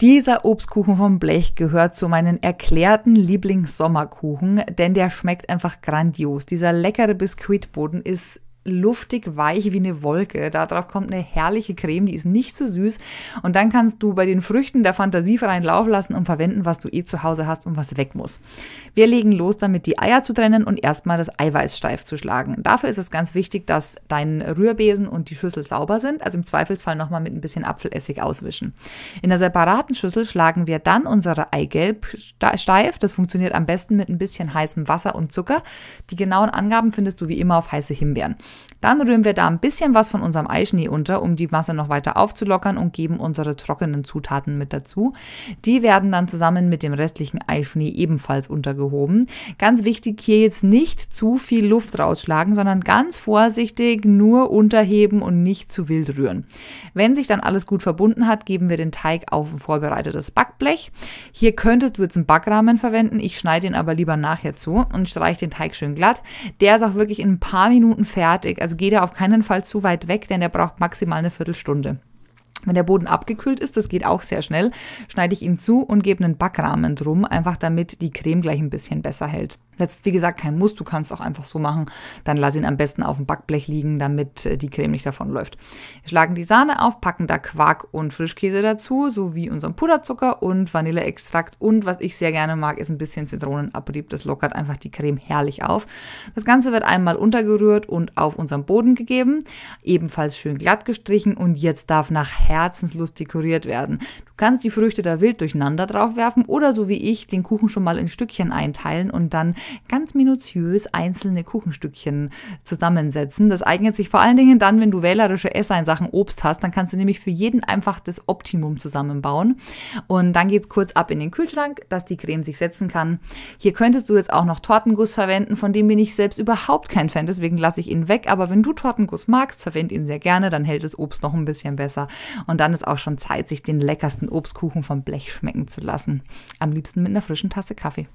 Dieser Obstkuchen vom Blech gehört zu meinen erklärten Lieblingssommerkuchen, denn der schmeckt einfach grandios. Dieser leckere Biskuitboden ist luftig weich wie eine Wolke. Darauf kommt eine herrliche Creme, die ist nicht zu so süß. Und dann kannst du bei den Früchten der Fantasie freien Lauf lassen und verwenden, was du eh zu Hause hast und was weg muss. Wir legen los, damit die Eier zu trennen und erstmal das Eiweiß steif zu schlagen. Dafür ist es ganz wichtig, dass dein Rührbesen und die Schüssel sauber sind. Also im Zweifelsfall nochmal mit ein bisschen Apfelessig auswischen. In der separaten Schüssel schlagen wir dann unsere Eigelb steif. Das funktioniert am besten mit ein bisschen heißem Wasser und Zucker. Die genauen Angaben findest du wie immer auf heiße Himbeeren. Dann rühren wir da ein bisschen was von unserem Eischnee unter, um die Masse noch weiter aufzulockern und geben unsere trockenen Zutaten mit dazu. Die werden dann zusammen mit dem restlichen Eischnee ebenfalls untergehoben. Ganz wichtig hier jetzt nicht zu viel Luft rausschlagen, sondern ganz vorsichtig nur unterheben und nicht zu wild rühren. Wenn sich dann alles gut verbunden hat, geben wir den Teig auf ein vorbereitetes Backblech. Hier könntest du jetzt einen Backrahmen verwenden, ich schneide ihn aber lieber nachher zu und streiche den Teig schön glatt. Der ist auch wirklich in ein paar Minuten fertig fertig. Also geht er auf keinen Fall zu weit weg, denn er braucht maximal eine Viertelstunde. Wenn der Boden abgekühlt ist, das geht auch sehr schnell, schneide ich ihn zu und gebe einen Backrahmen drum, einfach damit die Creme gleich ein bisschen besser hält. Das ist wie gesagt kein Muss, du kannst auch einfach so machen. Dann lass ihn am besten auf dem Backblech liegen, damit äh, die Creme nicht davon läuft. Wir schlagen die Sahne auf, packen da Quark und Frischkäse dazu, sowie unseren Puderzucker und Vanilleextrakt. Und was ich sehr gerne mag, ist ein bisschen Zitronenabrieb. Das lockert einfach die Creme herrlich auf. Das Ganze wird einmal untergerührt und auf unseren Boden gegeben, ebenfalls schön glatt gestrichen und jetzt darf nach Herzenslust dekoriert werden kannst die Früchte da wild durcheinander drauf werfen oder so wie ich den Kuchen schon mal in Stückchen einteilen und dann ganz minutiös einzelne Kuchenstückchen zusammensetzen. Das eignet sich vor allen Dingen dann, wenn du wählerische Esser in Sachen Obst hast, dann kannst du nämlich für jeden einfach das Optimum zusammenbauen. Und dann geht's kurz ab in den Kühlschrank, dass die Creme sich setzen kann. Hier könntest du jetzt auch noch Tortenguss verwenden, von dem bin ich selbst überhaupt kein Fan, deswegen lasse ich ihn weg. Aber wenn du Tortenguss magst, verwende ihn sehr gerne, dann hält das Obst noch ein bisschen besser. Und dann ist auch schon Zeit, sich den leckersten Obstkuchen vom Blech schmecken zu lassen. Am liebsten mit einer frischen Tasse Kaffee.